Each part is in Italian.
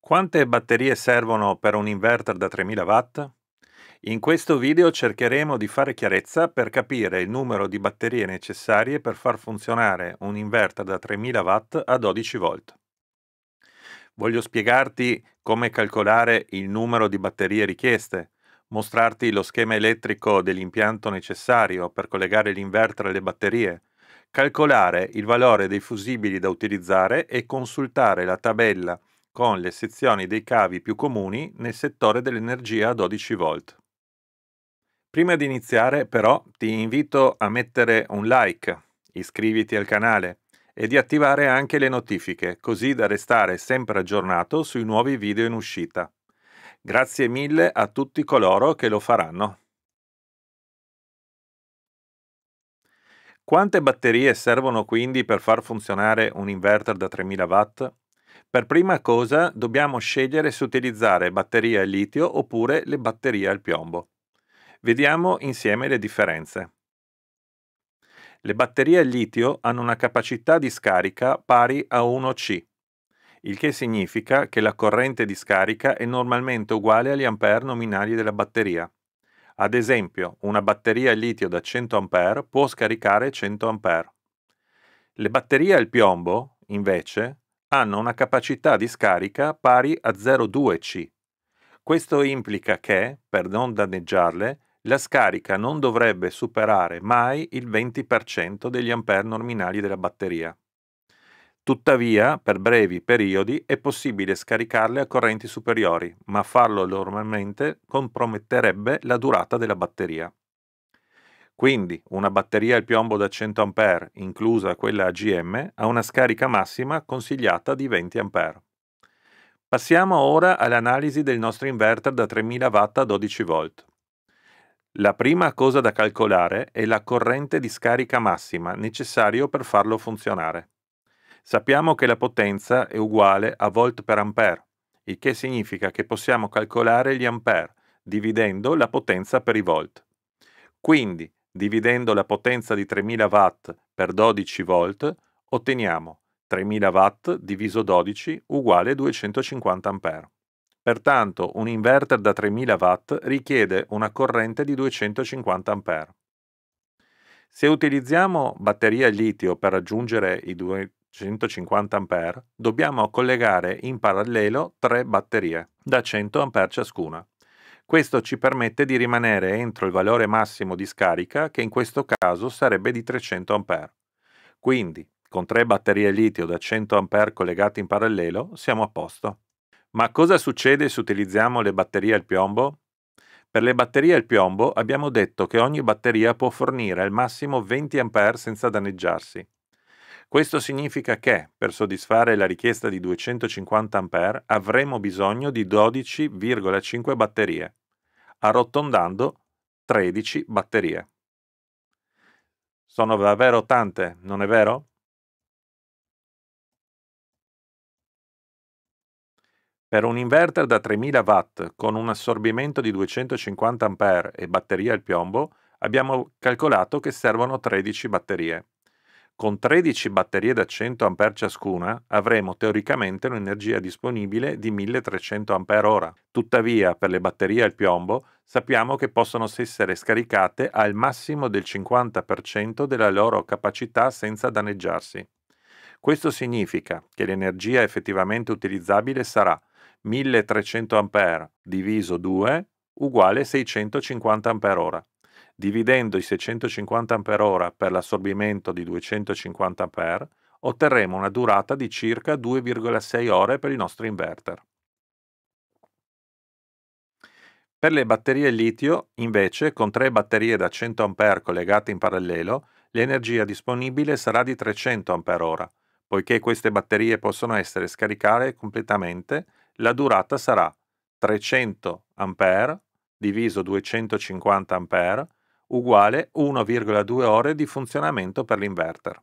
Quante batterie servono per un inverter da 3000 watt? In questo video cercheremo di fare chiarezza per capire il numero di batterie necessarie per far funzionare un inverter da 3000 watt a 12 volt. Voglio spiegarti come calcolare il numero di batterie richieste, mostrarti lo schema elettrico dell'impianto necessario per collegare l'inverter alle batterie, calcolare il valore dei fusibili da utilizzare e consultare la tabella con le sezioni dei cavi più comuni nel settore dell'energia a 12 volt. Prima di iniziare però ti invito a mettere un like, iscriviti al canale e di attivare anche le notifiche così da restare sempre aggiornato sui nuovi video in uscita. Grazie mille a tutti coloro che lo faranno. Quante batterie servono quindi per far funzionare un inverter da 3000 watt? Per prima cosa dobbiamo scegliere se utilizzare batterie al litio oppure le batterie al piombo. Vediamo insieme le differenze. Le batterie al litio hanno una capacità di scarica pari a 1C, il che significa che la corrente di scarica è normalmente uguale agli ampere nominali della batteria. Ad esempio, una batteria al litio da 100 A può scaricare 100 A. Le batterie al piombo, invece, hanno una capacità di scarica pari a 0,2C. Questo implica che, per non danneggiarle, la scarica non dovrebbe superare mai il 20% degli ampere nominali della batteria. Tuttavia, per brevi periodi è possibile scaricarle a correnti superiori, ma farlo normalmente comprometterebbe la durata della batteria. Quindi una batteria al piombo da 100 A, inclusa quella AGM, ha una scarica massima consigliata di 20 A. Passiamo ora all'analisi del nostro inverter da 3000 W a 12 V. La prima cosa da calcolare è la corrente di scarica massima necessario per farlo funzionare. Sappiamo che la potenza è uguale a volt per ampere, il che significa che possiamo calcolare gli ampere dividendo la potenza per i volt. Quindi Dividendo la potenza di 3000 watt per 12 volt, otteniamo 3000 watt diviso 12 uguale 250 ampere. Pertanto un inverter da 3000 watt richiede una corrente di 250 ampere. Se utilizziamo batteria litio per raggiungere i 250 ampere, dobbiamo collegare in parallelo tre batterie da 100 ampere ciascuna. Questo ci permette di rimanere entro il valore massimo di scarica, che in questo caso sarebbe di 300 A. Quindi, con tre batterie litio da 100 A collegate in parallelo, siamo a posto. Ma cosa succede se utilizziamo le batterie al piombo? Per le batterie al piombo abbiamo detto che ogni batteria può fornire al massimo 20 A senza danneggiarsi. Questo significa che, per soddisfare la richiesta di 250 A, avremo bisogno di 12,5 batterie arrotondando 13 batterie. Sono davvero tante, non è vero? Per un inverter da 3000 watt con un assorbimento di 250 A e batteria al piombo, abbiamo calcolato che servono 13 batterie. Con 13 batterie da 100 A ciascuna avremo teoricamente un'energia disponibile di 1300 Ah. Tuttavia, per le batterie al piombo sappiamo che possono essere scaricate al massimo del 50% della loro capacità senza danneggiarsi. Questo significa che l'energia effettivamente utilizzabile sarà 1300 A diviso 2 uguale 650 Ah. Dividendo i 650 Ah per l'assorbimento di 250 A, otterremo una durata di circa 2,6 ore per i nostri inverter. Per le batterie litio, invece, con tre batterie da 100 A collegate in parallelo, l'energia disponibile sarà di 300 Ah, poiché queste batterie possono essere scaricate completamente, la durata sarà 300 A diviso 250 A uguale 1,2 ore di funzionamento per l'inverter.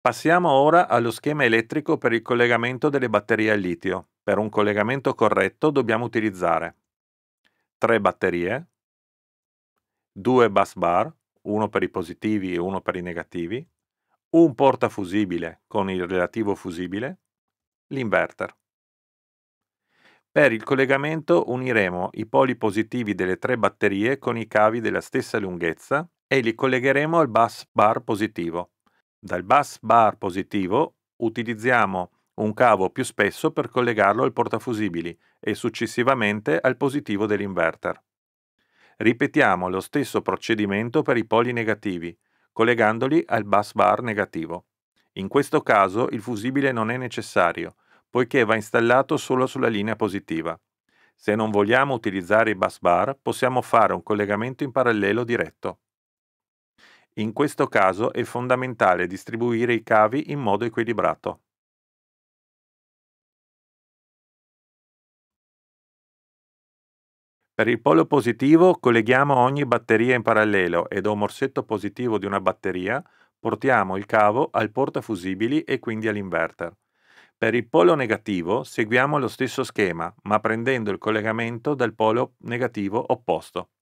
Passiamo ora allo schema elettrico per il collegamento delle batterie al litio. Per un collegamento corretto dobbiamo utilizzare 3 batterie, 2 bus bar, uno per i positivi e uno per i negativi, un portafusibile con il relativo fusibile, l'inverter. Per il collegamento uniremo i poli positivi delle tre batterie con i cavi della stessa lunghezza e li collegheremo al bus bar positivo. Dal bus bar positivo utilizziamo un cavo più spesso per collegarlo al portafusibili e successivamente al positivo dell'inverter. Ripetiamo lo stesso procedimento per i poli negativi, collegandoli al bus bar negativo. In questo caso il fusibile non è necessario, poiché va installato solo sulla linea positiva. Se non vogliamo utilizzare i bus bar, possiamo fare un collegamento in parallelo diretto. In questo caso è fondamentale distribuire i cavi in modo equilibrato. Per il polo positivo colleghiamo ogni batteria in parallelo e da un morsetto positivo di una batteria portiamo il cavo al portafusibili e quindi all'inverter. Per il polo negativo seguiamo lo stesso schema, ma prendendo il collegamento dal polo negativo opposto.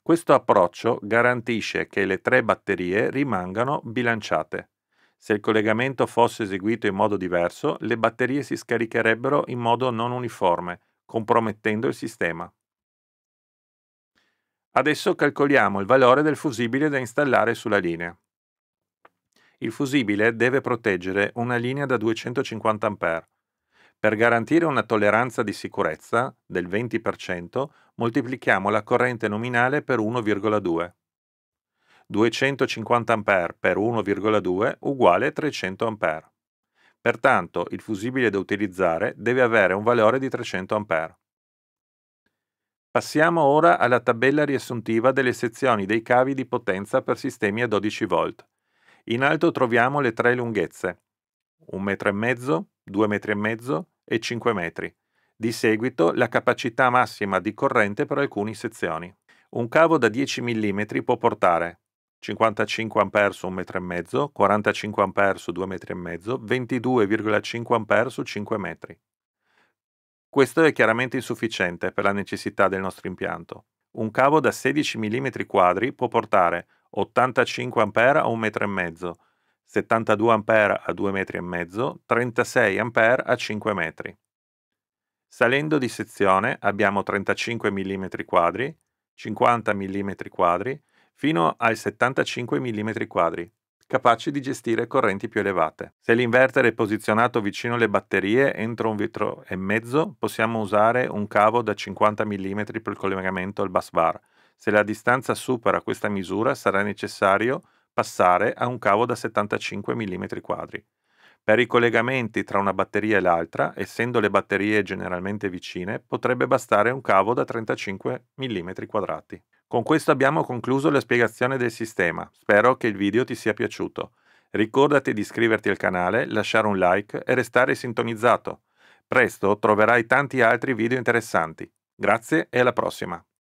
Questo approccio garantisce che le tre batterie rimangano bilanciate. Se il collegamento fosse eseguito in modo diverso, le batterie si scaricherebbero in modo non uniforme, compromettendo il sistema. Adesso calcoliamo il valore del fusibile da installare sulla linea il fusibile deve proteggere una linea da 250 A. Per garantire una tolleranza di sicurezza del 20%, moltiplichiamo la corrente nominale per 1,2. 250 A per 1,2 uguale 300 A. Pertanto il fusibile da utilizzare deve avere un valore di 300 A. Passiamo ora alla tabella riassuntiva delle sezioni dei cavi di potenza per sistemi a 12 V in alto troviamo le tre lunghezze, 1,5 metro, 2,5 metri e 5 metri. Di seguito la capacità massima di corrente per alcune sezioni. Un cavo da 10 mm può portare 55 A su 1,5 m, 45 A su 2,5 metri, 22,5 A su 5 m. Questo è chiaramente insufficiente per la necessità del nostro impianto. Un cavo da 16 mm quadri può portare 85 A a 1,5 m, 72 A a 2,5 m, 36 A a 5 m. Salendo di sezione abbiamo 35 mm quadri, 50 mm quadri, fino ai 75 mm quadri, capaci di gestire correnti più elevate. Se l'inverter è posizionato vicino alle batterie, entro un vetro e mezzo possiamo usare un cavo da 50 mm per il collegamento al bus bar, se la distanza supera questa misura sarà necessario passare a un cavo da 75 mm2. Per i collegamenti tra una batteria e l'altra, essendo le batterie generalmente vicine, potrebbe bastare un cavo da 35 mm2. Con questo abbiamo concluso la spiegazione del sistema. Spero che il video ti sia piaciuto. Ricordati di iscriverti al canale, lasciare un like e restare sintonizzato. Presto troverai tanti altri video interessanti. Grazie e alla prossima!